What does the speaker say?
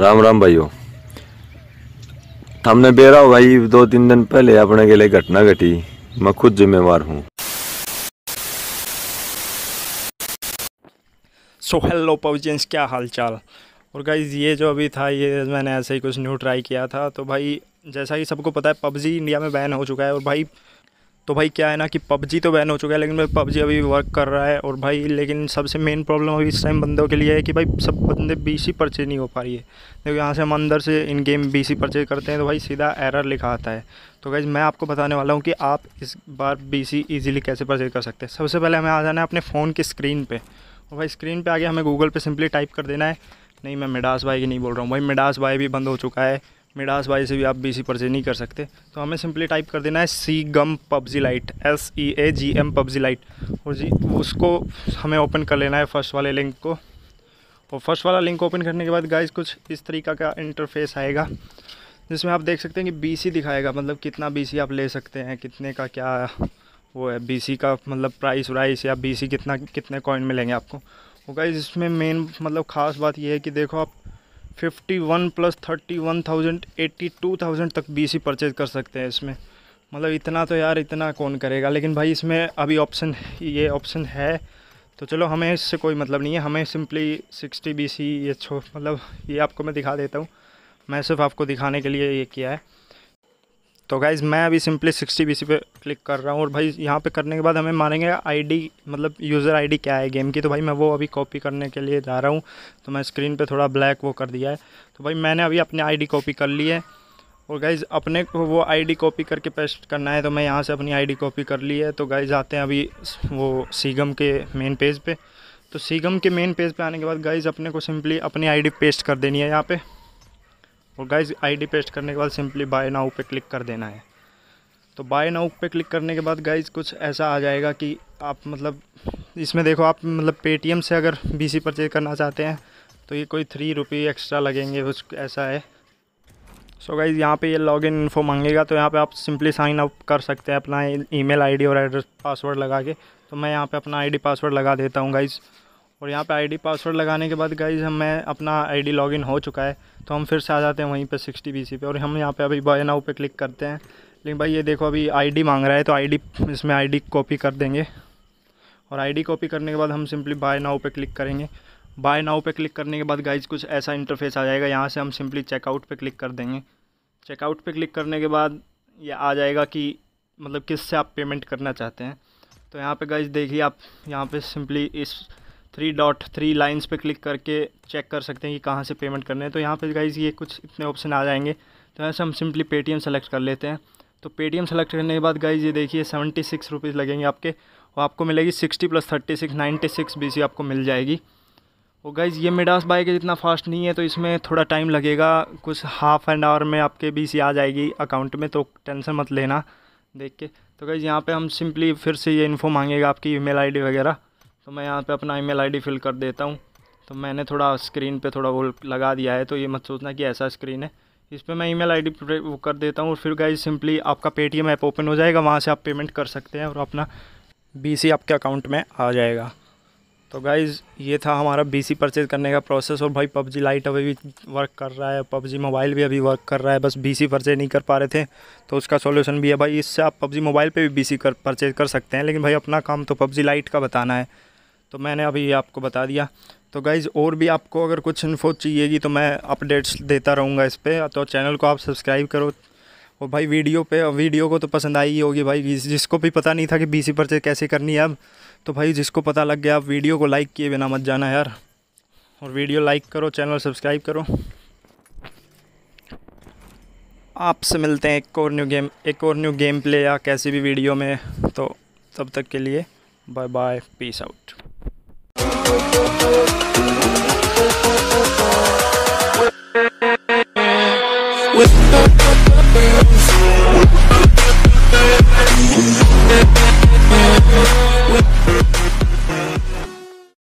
राम राम भाइयों हमने बेरा भाई दो तीन दिन पहले अपने के लिए घटना घटी मैं खुद जिम्मेवार हूँ सो हेलो पवजेंस क्या हाल चाल और गाइज ये जो अभी था ये मैंने ऐसे ही कुछ न्यू ट्राई किया था तो भाई जैसा कि सबको पता है पबजी इंडिया में बैन हो चुका है और भाई तो भाई क्या है ना कि पबजी तो बैन हो चुका है लेकिन भाई पबजी अभी वर्क कर रहा है और भाई लेकिन सबसे मेन प्रॉब्लम अभी इस टाइम बंदों के लिए है कि भाई सब बंदे बी सी परचेज नहीं हो पा रही है देखो यहाँ से हम अंदर से in game B C purchase करते हैं तो भाई सीधा एरर लिखा आता है तो भाई मैं आपको बताने वाला हूँ कि आप इस बार बी सी ईजिली कैसे परचेज कर सकते हैं सबसे पहले हमें आ जाना है अपने फ़ोन की स्क्रीन पर और भाई स्क्रीन पर आगे हमें गूगल पर सिंपली टाइप कर देना है नहीं मैं मिडास भाई की नहीं बोल रहा हूँ भाई मिडास भाई भी बंद हो चुका है मिडास भाई से भी आप बी सी परचेज नहीं कर सकते तो हमें सिंपली टाइप कर देना है SEAGM PUBG lite S E A G M PUBG lite और जी उसको हमें ओपन कर लेना है फर्स्ट वाले लिंक को और फर्स्ट वाला लिंक ओपन करने के बाद गाइज कुछ इस तरीका का इंटरफेस आएगा जिसमें आप देख सकते हैं कि सी दिखाएगा मतलब कितना सी आप ले सकते हैं कितने का क्या वो है सी का मतलब प्राइस व्राइस या सी कितना कितने कॉइन मिलेंगे आपको वो गाइज इसमें मेन मतलब ख़ास बात ये है कि देखो आप fifty one plus thirty one thousand eighty two thousand तक बी सी परचेज कर सकते हैं इसमें मतलब इतना तो यार इतना कौन करेगा लेकिन भाई इसमें अभी ऑप्शन ये ऑप्शन है तो चलो हमें इससे कोई मतलब नहीं है हमें सिंपली सिक्सटी बी सी ये छो मतलब ये आपको मैं दिखा देता हूँ मैं सिर्फ आपको दिखाने के लिए ये किया है तो गाइज़ मैं अभी सिंपली सिक्सटी बी पे क्लिक कर रहा हूँ और भाई यहाँ पे करने के बाद हमें मारेंगे आईडी मतलब यूज़र आईडी क्या है गेम की तो भाई मैं वो अभी कॉपी करने के लिए जा रहा हूँ तो मैं स्क्रीन पे थोड़ा ब्लैक वो कर दिया है तो भाई मैंने अभी अपनी आईडी कॉपी कर ली है और गाइज़ अपने को वो आई कॉपी करके पेस्ट करना है तो मैं यहाँ से अपनी आई कॉपी कर ली है तो गाइज़ आते हैं अभी वो सीगम के मेन पेज पर पे। तो सीगम के मेन पेज पर पे आने के बाद गाइज़ अपने को सिंपली अपनी आई पेस्ट कर देनी है यहाँ पर और गाइज आईडी पेस्ट करने के बाद सिंपली बाय नाउ पे क्लिक कर देना है तो बाय नाउ पे क्लिक करने के बाद गाइज कुछ ऐसा आ जाएगा कि आप मतलब इसमें देखो आप मतलब पेटीएम से अगर बी परचेज करना चाहते हैं तो ये कोई थ्री रुपी एक्स्ट्रा लगेंगे कुछ ऐसा है सो गाइज यहाँ पे ये लॉग इन इन्फो मांगेगा तो यहाँ पे आप सिंपली साइन अप कर सकते हैं अपना ईमेल आईडी और एड्रेस पासवर्ड लगा के तो मैं यहाँ पे अपना आईडी पासवर्ड लगा देता हूँ गाइज़ और यहाँ पे आईडी पासवर्ड लगाने के बाद गाइज हमें अपना आईडी लॉगिन हो चुका है तो हम फिर से आ जाते हैं वहीं पे 60 बी पे और हम यहाँ पे अभी बाय नाउ पे क्लिक करते हैं लेकिन भाई ये देखो अभी आईडी मांग रहा है तो आईडी इसमें आईडी कॉपी कर देंगे और आईडी कॉपी करने के बाद हम सिंपली बाय नाउ पे क्लिक करेंगे बाय नाउ पे क्लिक करने के बाद गाइज कुछ ऐसा इंटरफेस आ जाएगा यहाँ से हम सिंपली चेकआउट पर क्लिक कर देंगे चेकआउट पर क्लिक करने के बाद ये आ जाएगा कि मतलब किससे आप पेमेंट करना चाहते हैं तो यहाँ पर गाइज देखिए आप यहाँ पर सिम्पली इस थ्री डॉट थ्री लाइन्स पे क्लिक करके चेक कर सकते हैं कि कहाँ से पेमेंट करने है तो यहाँ पे गाइज ये कुछ इतने ऑप्शन आ जाएंगे तो यहाँ से हम सिंपली पेटीएम सेलेक्ट कर लेते हैं तो पेटीएम सेलेक्ट करने के बाद गाइज ये देखिए सेवेंटी सिक्स रुपीज़ लगेंगे आपके और आपको मिलेगी sixty plus thirty six ninety six B C आपको मिल जाएगी और तो गाइज ये मिडास बाइक जितना फास्ट नहीं है तो इसमें थोड़ा टाइम लगेगा कुछ हाफ एंड आवर में आपके बी सी आ जाएगी अकाउंट में तो टेंशन मत लेना देख के तो गाइज़ यहाँ पर हम सिंपली फिर से ये इन्फो मांगेगा आपकी ई मेल वगैरह तो मैं यहाँ पे अपना ईमेल आईडी फिल कर देता हूँ तो मैंने थोड़ा स्क्रीन पे थोड़ा वो लगा दिया है तो ये मत सोचना कि ऐसा स्क्रीन है इस पर मैं ईमेल आईडी वो कर देता हूँ और फिर गाइज सिंपली आपका पेटीएम ऐप ओपन हो जाएगा वहाँ से आप पेमेंट कर सकते हैं और अपना बी आपके अकाउंट में आ जाएगा तो गाइज़ ये था हमारा बी परचेज़ करने का प्रोसेस और भाई पबजी लाइट अभी भी वर्क कर रहा है पबजी मोबाइल भी अभी वर्क कर रहा है बस बी परचेज नहीं कर पा रहे थे तो उसका सॉल्यूशन भी है भाई इससे आप पबजी मोबाइल पे भी बी सी कर परचेज कर सकते हैं लेकिन भाई अपना काम तो पबजी लाइट का बताना है तो मैंने अभी आपको बता दिया तो गाइज़ और भी आपको अगर कुछ इन्फो चाहिएगी तो मैं अपडेट्स देता रहूँगा इस पर तो चैनल को आप सब्सक्राइब करो और भाई वीडियो पे वीडियो को तो पसंद आई ही होगी भाई जिसको भी पता नहीं था कि बीसी सी कैसे करनी है अब तो भाई जिसको पता लग गया आप वीडियो को लाइक किए बिना मत जाना यार और वीडियो लाइक करो चैनल सब्सक्राइब करो आपसे मिलते हैं एक और न्यू गेम एक और न्यू गेम प्ले या कैसी भी वीडियो में तो तब तक के लिए bye bye peace out we right the